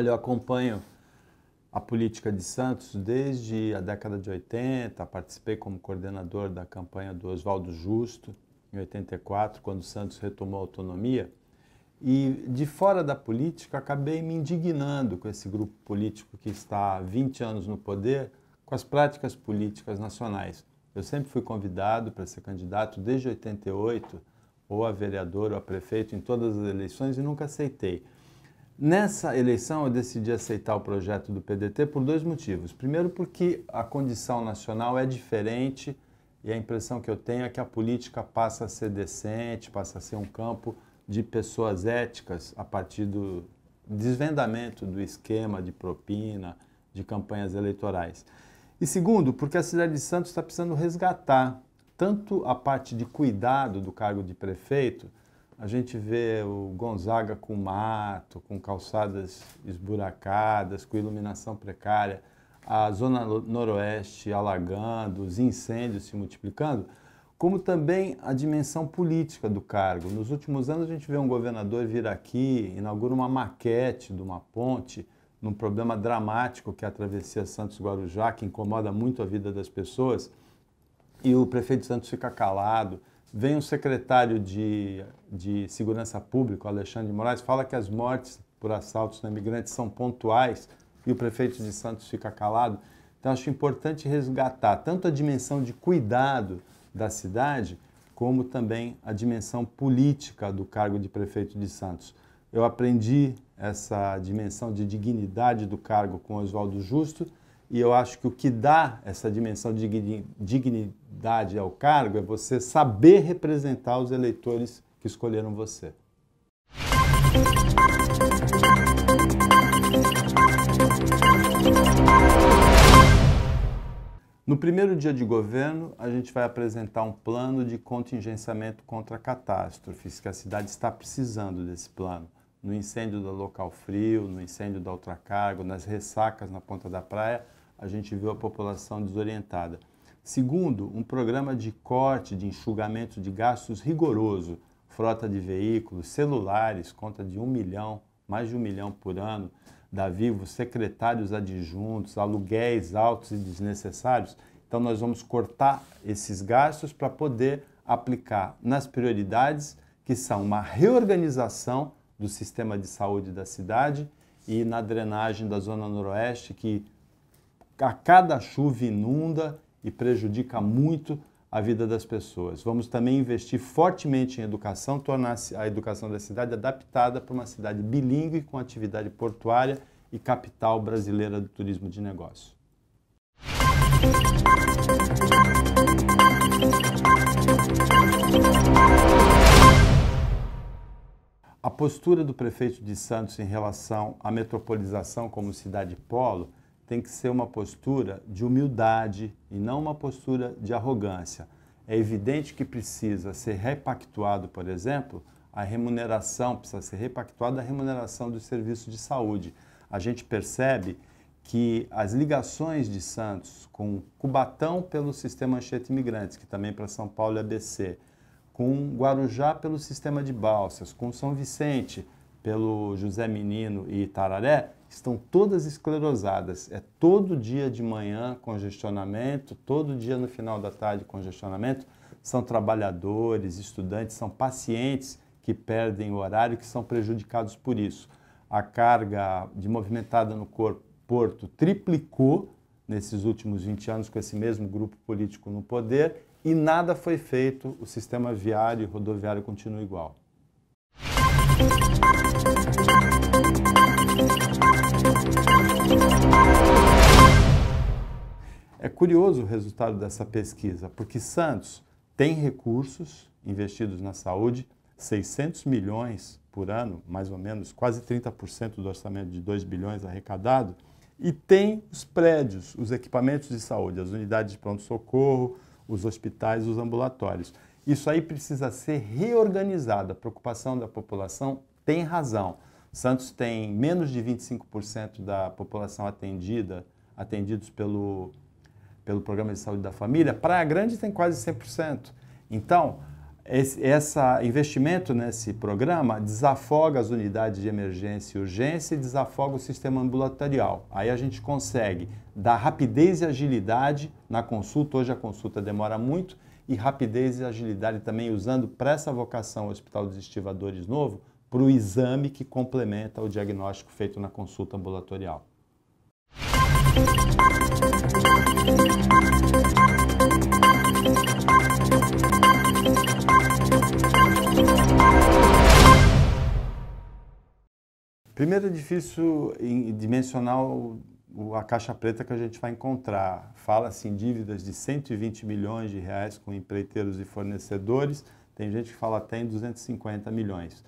Olha, eu acompanho a política de Santos desde a década de 80, participei como coordenador da campanha do Oswaldo Justo, em 84, quando Santos retomou a autonomia. E de fora da política, acabei me indignando com esse grupo político que está há 20 anos no poder, com as práticas políticas nacionais. Eu sempre fui convidado para ser candidato desde 88, ou a vereador ou a prefeito, em todas as eleições, e nunca aceitei. Nessa eleição, eu decidi aceitar o projeto do PDT por dois motivos. Primeiro, porque a condição nacional é diferente e a impressão que eu tenho é que a política passa a ser decente, passa a ser um campo de pessoas éticas a partir do desvendamento do esquema de propina, de campanhas eleitorais. E segundo, porque a cidade de Santos está precisando resgatar tanto a parte de cuidado do cargo de prefeito a gente vê o Gonzaga com mato, com calçadas esburacadas, com iluminação precária, a zona noroeste alagando, os incêndios se multiplicando, como também a dimensão política do cargo. Nos últimos anos, a gente vê um governador vir aqui, inaugura uma maquete de uma ponte, num problema dramático que é a travessia Santos-Guarujá, que incomoda muito a vida das pessoas, e o prefeito Santos fica calado vem um secretário de, de Segurança Pública, Alexandre de Moraes, fala que as mortes por assaltos na imigrante são pontuais e o prefeito de Santos fica calado. Então, acho importante resgatar tanto a dimensão de cuidado da cidade, como também a dimensão política do cargo de prefeito de Santos. Eu aprendi essa dimensão de dignidade do cargo com Oswaldo Justo e eu acho que o que dá essa dimensão de dignidade fidelidade ao cargo é você saber representar os eleitores que escolheram você. No primeiro dia de governo, a gente vai apresentar um plano de contingenciamento contra catástrofes, que a cidade está precisando desse plano. No incêndio do local frio, no incêndio da ultracargo, nas ressacas na ponta da praia, a gente viu a população desorientada. Segundo, um programa de corte de enxugamento de gastos rigoroso, frota de veículos, celulares, conta de um milhão, mais de um milhão por ano, da Vivo, secretários adjuntos, aluguéis altos e desnecessários. Então, nós vamos cortar esses gastos para poder aplicar nas prioridades, que são uma reorganização do sistema de saúde da cidade e na drenagem da Zona Noroeste, que a cada chuva inunda e prejudica muito a vida das pessoas. Vamos também investir fortemente em educação, tornar a educação da cidade adaptada para uma cidade bilíngue com atividade portuária e capital brasileira do turismo de negócio. A postura do prefeito de Santos em relação à metropolização como cidade polo tem que ser uma postura de humildade e não uma postura de arrogância. É evidente que precisa ser repactuado, por exemplo, a remuneração, precisa ser repactuada a remuneração do serviço de saúde. A gente percebe que as ligações de Santos com Cubatão pelo sistema Anchieta Imigrantes, que também é para São Paulo é ABC, com Guarujá pelo sistema de Balsas, com São Vicente pelo José Menino e Tararé, estão todas esclerosadas. É todo dia de manhã congestionamento, todo dia no final da tarde congestionamento. São trabalhadores, estudantes, são pacientes que perdem o horário, que são prejudicados por isso. A carga de movimentada no corpo, porto triplicou nesses últimos 20 anos com esse mesmo grupo político no poder e nada foi feito, o sistema viário e rodoviário continua igual. curioso o resultado dessa pesquisa, porque Santos tem recursos investidos na saúde, 600 milhões por ano, mais ou menos, quase 30% do orçamento de 2 bilhões arrecadado, e tem os prédios, os equipamentos de saúde, as unidades de pronto-socorro, os hospitais, os ambulatórios. Isso aí precisa ser reorganizado. A preocupação da população tem razão. Santos tem menos de 25% da população atendida, atendidos pelo pelo Programa de Saúde da Família, Praia Grande tem quase 100%. Então, esse essa investimento nesse programa desafoga as unidades de emergência e urgência e desafoga o sistema ambulatorial. Aí a gente consegue dar rapidez e agilidade na consulta. Hoje a consulta demora muito e rapidez e agilidade também usando para essa vocação o Hospital dos Estivadores novo para o exame que complementa o diagnóstico feito na consulta ambulatorial. Primeiro é difícil dimensionar a caixa preta que a gente vai encontrar. Fala-se em assim, dívidas de 120 milhões de reais com empreiteiros e fornecedores, tem gente que fala até em 250 milhões.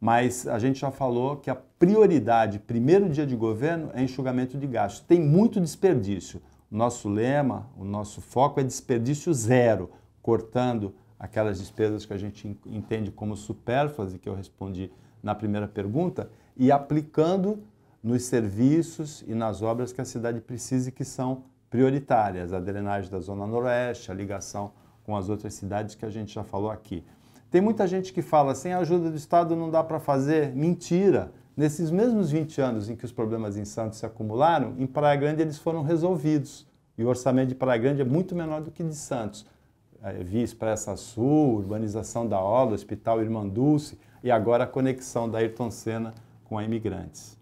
Mas a gente já falou que a prioridade, primeiro dia de governo, é enxugamento de gastos. Tem muito desperdício. O nosso lema, o nosso foco é desperdício zero, cortando aquelas despesas que a gente entende como supérfluas e que eu respondi na primeira pergunta, e aplicando nos serviços e nas obras que a cidade precisa e que são prioritárias, a drenagem da Zona Noroeste, a ligação com as outras cidades que a gente já falou aqui. Tem muita gente que fala, sem a ajuda do Estado não dá para fazer. Mentira! Nesses mesmos 20 anos em que os problemas em Santos se acumularam, em Praia Grande eles foram resolvidos. E o orçamento de Praia Grande é muito menor do que de Santos. É, vi Expressa Sul, urbanização da Ola, Hospital Irmã Dulce e agora a conexão da Ayrton Senna com imigrantes.